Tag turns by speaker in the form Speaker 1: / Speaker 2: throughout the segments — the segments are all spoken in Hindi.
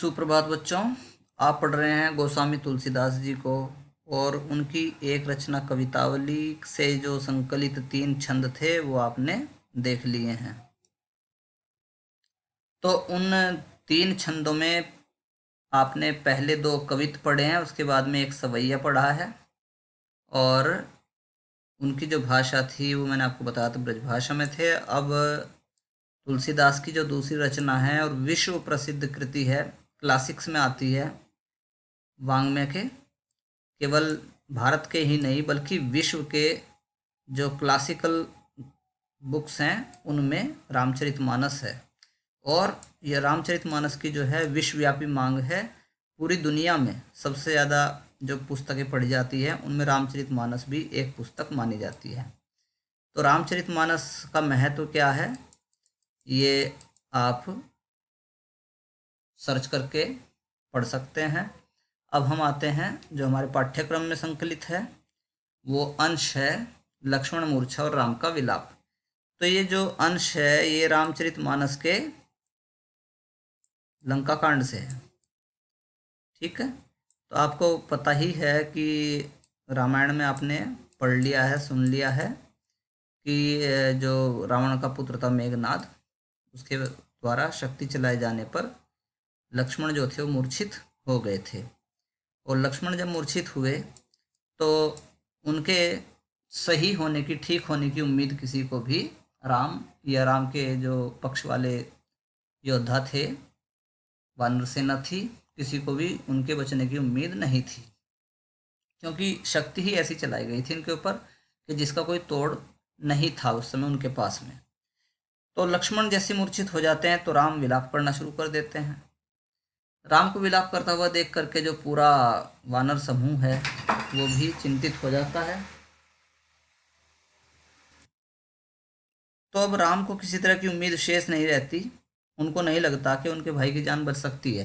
Speaker 1: सुप्रभात बच्चों आप पढ़ रहे हैं गोस्वामी तुलसीदास जी को और उनकी एक रचना कवितावली से जो संकलित तीन छंद थे वो आपने देख लिए हैं तो उन तीन छंदों में आपने पहले दो कवित पढ़े हैं उसके बाद में एक सवैया पढ़ा है और उनकी जो भाषा थी वो मैंने आपको बताया था ब्रजभाषा में थे अब तुलसीदास की जो दूसरी रचना है और विश्व प्रसिद्ध कृति है क्लासिक्स में आती है वांग्मय के केवल भारत के ही नहीं बल्कि विश्व के जो क्लासिकल बुक्स हैं उनमें रामचरितमानस है और यह रामचरितमानस की जो है विश्वव्यापी मांग है पूरी दुनिया में सबसे ज़्यादा जो पुस्तकें पढ़ी जाती हैं उनमें रामचरितमानस भी एक पुस्तक मानी जाती है तो रामचरितमानस का महत्व क्या है ये आप सर्च करके पढ़ सकते हैं अब हम आते हैं जो हमारे पाठ्यक्रम में संकलित है वो अंश है लक्ष्मण मूर्छा और राम का विलाप तो ये जो अंश है ये रामचरित मानस के लंका कांड से है ठीक है तो आपको पता ही है कि रामायण में आपने पढ़ लिया है सुन लिया है कि जो रावण का पुत्र था मेघनाथ उसके द्वारा शक्ति चलाए जाने पर लक्ष्मण जो थे वो मूर्छित हो गए थे और लक्ष्मण जब मूर्छित हुए तो उनके सही होने की ठीक होने की उम्मीद किसी को भी राम या राम के जो पक्ष वाले योद्धा थे वानर सेना थी किसी को भी उनके बचने की उम्मीद नहीं थी क्योंकि शक्ति ही ऐसी चलाई गई थी इनके ऊपर कि जिसका कोई तोड़ नहीं था उस समय उनके पास में तो लक्ष्मण जैसे मूर्छित हो जाते हैं तो राम विलाप करना शुरू कर देते हैं राम को विलाप करता हुआ देख करके जो पूरा वानर समूह है वो भी चिंतित हो जाता है तो अब राम को किसी तरह की उम्मीद शेष नहीं रहती उनको नहीं लगता कि उनके भाई की जान बच सकती है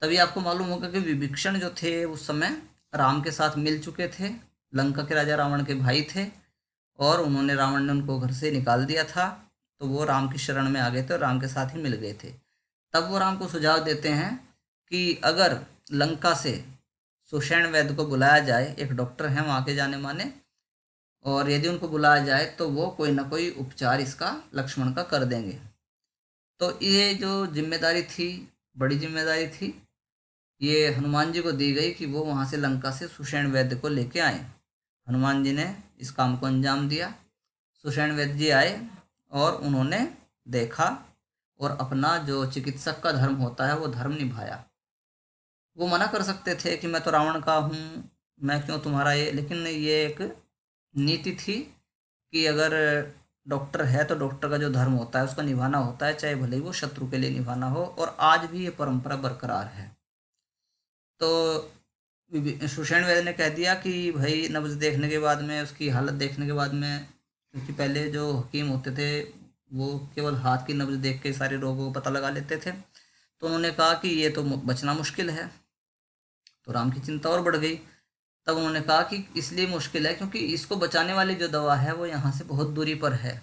Speaker 1: तभी आपको मालूम होगा कि विभीक्षण जो थे उस समय राम के साथ मिल चुके थे लंका के राजा रावण के भाई थे और उन्होंने रावण ने उनको घर से निकाल दिया था तो वो राम की शरण में आ गए थे और राम के साथ ही मिल गए थे तब वो राम को सुझाव देते हैं कि अगर लंका से सुषैण वैद्य को बुलाया जाए एक डॉक्टर हैं वहाँ के जाने माने और यदि उनको बुलाया जाए तो वो कोई ना कोई उपचार इसका लक्ष्मण का कर देंगे तो ये जो जिम्मेदारी थी बड़ी जिम्मेदारी थी ये हनुमान जी को दी गई कि वो वहाँ से लंका से सुषैण वैद्य को लेके आए हनुमान जी ने इस काम को अंजाम दिया सुषैण वैद्य जी आए और उन्होंने देखा और अपना जो चिकित्सक का धर्म होता है वो धर्म निभाया वो मना कर सकते थे कि मैं तो रावण का हूँ मैं क्यों तुम्हारा ये लेकिन ये एक नीति थी कि अगर डॉक्टर है तो डॉक्टर का जो धर्म होता है उसका निभाना होता है चाहे भले ही वो शत्रु के लिए निभाना हो और आज भी ये परंपरा बरकरार है तो सुषेण वैद्य ने कह दिया कि भाई नब्ज देखने के बाद में उसकी हालत देखने के बाद में क्योंकि पहले जो हकीम होते थे वो केवल हाथ की नब्ज देख के सारे रोगों को पता लगा लेते थे तो उन्होंने कहा कि ये तो बचना मुश्किल है तो राम की चिंता और बढ़ गई तब उन्होंने कहा कि इसलिए मुश्किल है क्योंकि इसको बचाने वाली जो दवा है वो यहाँ से बहुत दूरी पर है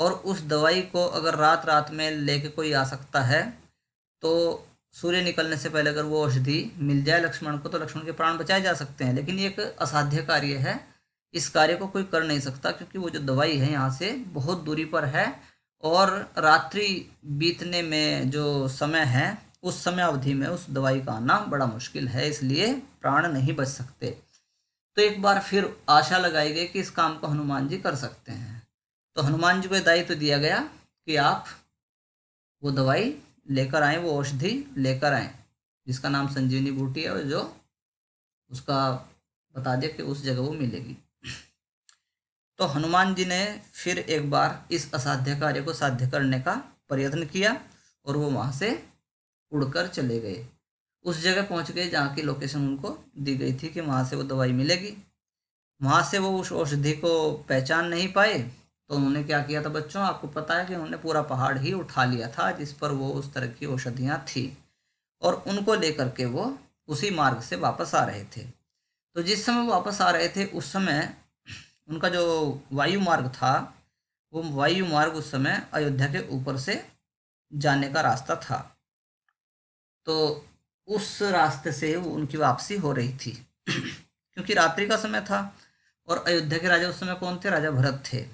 Speaker 1: और उस दवाई को अगर रात रात में लेके कोई आ सकता है तो सूर्य निकलने से पहले अगर वो औषधि मिल जाए लक्ष्मण को तो लक्ष्मण के प्राण बचाए जा सकते हैं लेकिन ये एक असाध्य कार्य है इस कार्य को कोई कर नहीं सकता क्योंकि वो जो दवाई है यहाँ से बहुत दूरी पर है और रात्रि बीतने में जो समय है उस समय अवधि में उस दवाई का आना बड़ा मुश्किल है इसलिए प्राण नहीं बच सकते तो एक बार फिर आशा लगाई गई कि इस काम को हनुमान जी कर सकते हैं तो हनुमान जी को दायित्व तो दिया गया कि आप वो दवाई लेकर आए वो औषधि लेकर आए जिसका नाम संजीवनी बूटी है और जो उसका बता दें कि उस जगह वो मिलेगी तो हनुमान जी ने फिर एक बार इस असाध्य कार्य को साध्य करने का प्रयत्न किया और वो वहाँ से उड़कर चले गए उस जगह पहुंच गए जहाँ की लोकेशन उनको दी गई थी कि वहाँ से वो दवाई मिलेगी वहाँ से वो उस औषधि को पहचान नहीं पाए तो उन्होंने क्या किया था बच्चों आपको पता है कि उन्होंने पूरा पहाड़ ही उठा लिया था जिस पर वो उस तरह की औषधियाँ थी और उनको लेकर के वो उसी मार्ग से वापस आ रहे थे तो जिस समय वापस आ रहे थे उस समय उनका जो वायु मार्ग था वो वायु मार्ग उस समय अयोध्या के ऊपर से जाने का रास्ता था तो उस रास्ते से उनकी वापसी हो रही थी क्योंकि रात्रि का समय था और अयोध्या के राजा उस समय कौन थे राजा भरत थे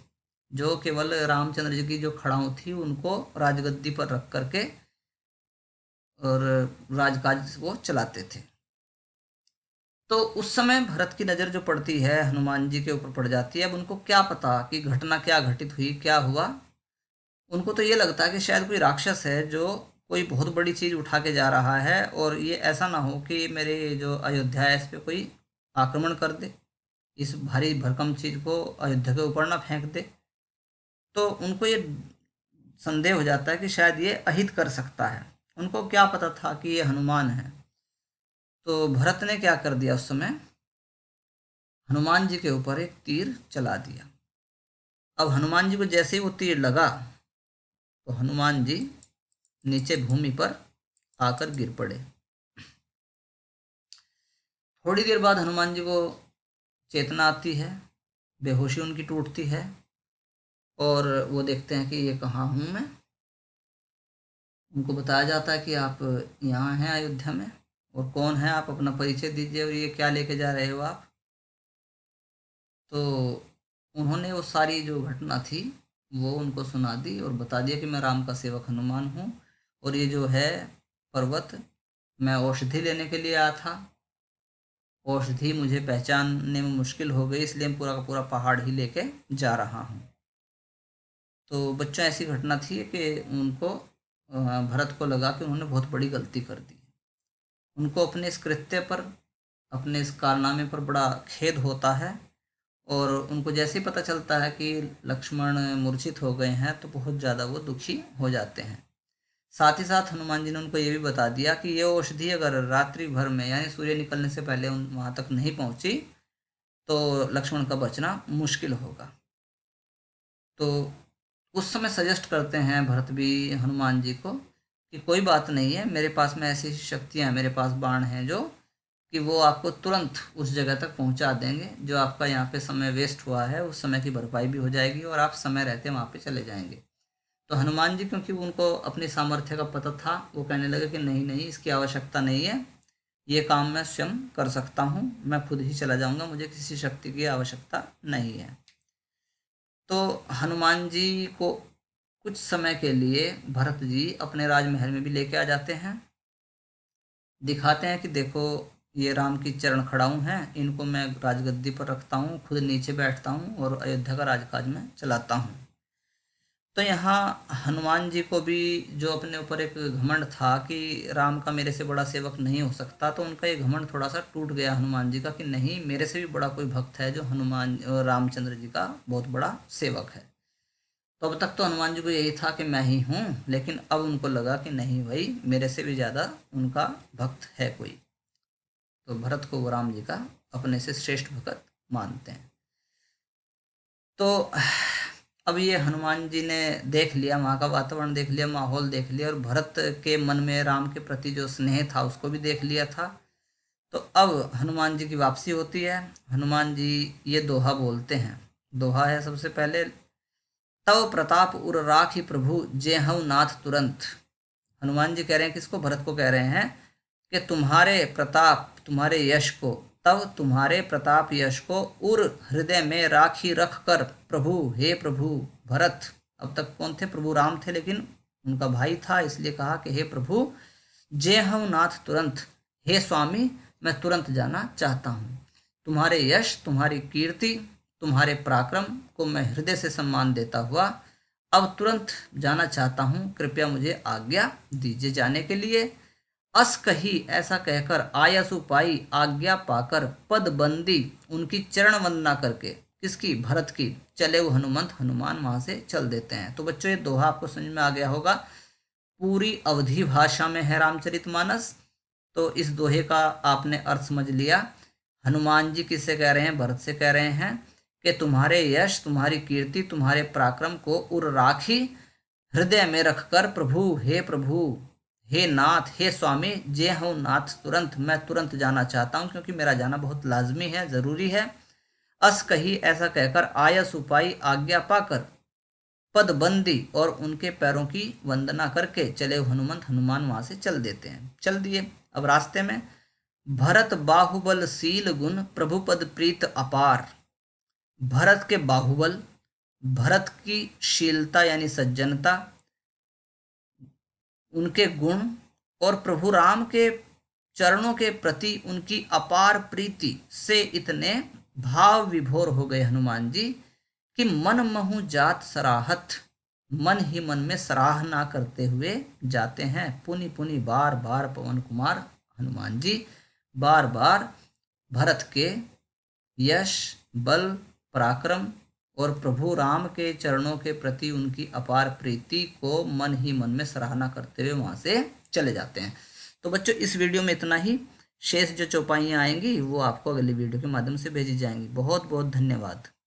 Speaker 1: जो केवल रामचंद्र जी की जो खड़ाऊँ थी उनको राजगद्दी पर रख करके और राजकाज वो चलाते थे तो उस समय भरत की नज़र जो पड़ती है हनुमान जी के ऊपर पड़ जाती है अब उनको क्या पता कि घटना क्या घटित हुई क्या हुआ उनको तो ये लगता है कि शायद कोई राक्षस है जो कोई बहुत बड़ी चीज़ उठा के जा रहा है और ये ऐसा ना हो कि मेरे जो अयोध्या है इस पर कोई आक्रमण कर दे इस भारी भरकम चीज़ को अयोध्या के ऊपर ना फेंक दे तो उनको ये संदेह हो जाता है कि शायद ये अहित कर सकता है उनको क्या पता था कि ये हनुमान है तो भरत ने क्या कर दिया उस समय हनुमान जी के ऊपर एक तीर चला दिया अब हनुमान जी को जैसे ही वो तीर लगा तो हनुमान जी नीचे भूमि पर आकर गिर पड़े थोड़ी देर बाद हनुमान जी को चेतना आती है बेहोशी उनकी टूटती है और वो देखते हैं कि ये कहाँ हूँ मैं उनको बताया जाता है कि आप यहाँ हैं अयोध्या में और कौन है आप अपना परिचय दीजिए और ये क्या लेके जा रहे हो आप तो उन्होंने वो सारी जो घटना थी वो उनको सुना दी और बता दिया कि मैं राम का सेवक हनुमान हूँ और ये जो है पर्वत मैं औषधि लेने के लिए आया था औषधि मुझे पहचानने में मुश्किल हो गई इसलिए मैं पूरा का पूरा पहाड़ ही लेके जा रहा हूँ तो बच्चों ऐसी घटना थी कि उनको भरत को लगा कि उन्होंने बहुत बड़ी गलती कर दी उनको अपने इस कृत्य पर अपने इस कारनामे पर बड़ा खेद होता है और उनको जैसे ही पता चलता है कि लक्ष्मण मूर्छित हो गए हैं तो बहुत ज़्यादा वो दुखी हो जाते हैं साथ ही साथ हनुमान जी ने उनको ये भी बता दिया कि ये औषधि अगर रात्रि भर में यानी सूर्य निकलने से पहले उन वहाँ तक नहीं पहुँची तो लक्ष्मण का बचना मुश्किल होगा तो उस समय सजेस्ट करते हैं भरत भी हनुमान जी को कि कोई बात नहीं है मेरे पास में ऐसी शक्तियाँ मेरे पास बाण हैं जो कि वो आपको तुरंत उस जगह तक पहुंचा देंगे जो आपका यहाँ पे समय वेस्ट हुआ है उस समय की भरपाई भी हो जाएगी और आप समय रहते वहाँ पे चले जाएंगे तो हनुमान जी क्योंकि उनको अपने सामर्थ्य का पता था वो कहने लगे कि नहीं नहीं इसकी आवश्यकता नहीं है ये काम मैं स्वयं कर सकता हूँ मैं खुद ही चला जाऊँगा मुझे किसी शक्ति की आवश्यकता नहीं है तो हनुमान जी को कुछ समय के लिए भरत जी अपने राजमहल में भी लेके आ जाते हैं दिखाते हैं कि देखो ये राम की चरण खड़ाऊँ हैं इनको मैं राजगद्दी पर रखता हूँ खुद नीचे बैठता हूँ और अयोध्या का राजकाज में चलाता हूँ तो यहाँ हनुमान जी को भी जो अपने ऊपर एक घमंड था कि राम का मेरे से बड़ा सेवक नहीं हो सकता तो उनका ये घमंड थोड़ा सा टूट गया हनुमान जी का कि नहीं मेरे से भी बड़ा कोई भक्त है जो हनुमान रामचंद्र जी का बहुत बड़ा सेवक है तो अब तक तो हनुमान जी को यही था कि मैं ही हूँ लेकिन अब उनको लगा कि नहीं भाई मेरे से भी ज़्यादा उनका भक्त है कोई तो भरत को वो राम जी का अपने से श्रेष्ठ भक्त मानते हैं तो अब ये हनुमान जी ने देख लिया वहाँ का वातावरण देख लिया माहौल देख लिया और भरत के मन में राम के प्रति जो स्नेह था उसको भी देख लिया था तो अब हनुमान जी की वापसी होती है हनुमान जी ये दोहा बोलते हैं दोहा है सबसे पहले तव प्रताप उर राखी प्रभु जे हऊ नाथ तुरंत हनुमान जी कह रहे हैं किसको भरत को कह रहे हैं कि तुम्हारे प्रताप तुम्हारे यश को तब तुम्हारे प्रताप यश को उर हृदय में राखी रख कर प्रभु हे प्रभु भरत अब तक कौन थे प्रभु राम थे लेकिन उनका भाई था इसलिए कहा कि हे प्रभु जय हम नाथ तुरंत हे स्वामी मैं तुरंत जाना चाहता हूँ तुम्हारे यश तुम्हारी कीर्ति तुम्हारे पराक्रम को मैं हृदय से सम्मान देता हुआ अब तुरंत जाना चाहता हूँ कृपया मुझे आज्ञा दीजिए जाने के लिए अस कही ऐसा कहकर पाई आज्ञा पाकर पद बंदी उनकी चरण वंदना करके किसकी भरत की चले वो हनुमंत हनुमान वहां से चल देते हैं तो बच्चों ये दोहा आपको समझ में आ गया होगा पूरी अवधि भाषा में है रामचरित मानस तो इस दोहे का आपने अर्थ समझ लिया हनुमान जी किससे कह रहे हैं भरत से कह रहे हैं कि तुम्हारे यश तुम्हारी कीर्ति तुम्हारे पराक्रम को उर राखी हृदय में रखकर प्रभु हे प्रभु हे नाथ हे स्वामी जय हूँ नाथ तुरंत मैं तुरंत जाना चाहता हूँ क्योंकि मेरा जाना बहुत लाजमी है ज़रूरी है अस कही ऐसा कहकर आयस उपाय आज्ञा पाकर पदबंदी और उनके पैरों की वंदना करके चले हनुमंत हनुमान वहाँ से चल देते हैं चल दिए अब रास्ते में भरत बाहुबल सील गुण प्रभुपद प्रीत अपार भरत के बाहुबल भरत की शीलता यानी सज्जनता उनके गुण और प्रभु राम के चरणों के प्रति उनकी अपार प्रीति से इतने भाव विभोर हो गए हनुमान जी कि मन महु जात सराहत मन ही मन में सराहना करते हुए जाते हैं पुनि पुनि बार बार पवन कुमार हनुमान जी बार बार भरत के यश बल पराक्रम और प्रभु राम के चरणों के प्रति उनकी अपार प्रीति को मन ही मन में सराहना करते हुए वहाँ से चले जाते हैं तो बच्चों इस वीडियो में इतना ही शेष जो चौपाइयाँ आएंगी वो आपको अगली वीडियो के माध्यम से भेजी जाएंगी बहुत बहुत धन्यवाद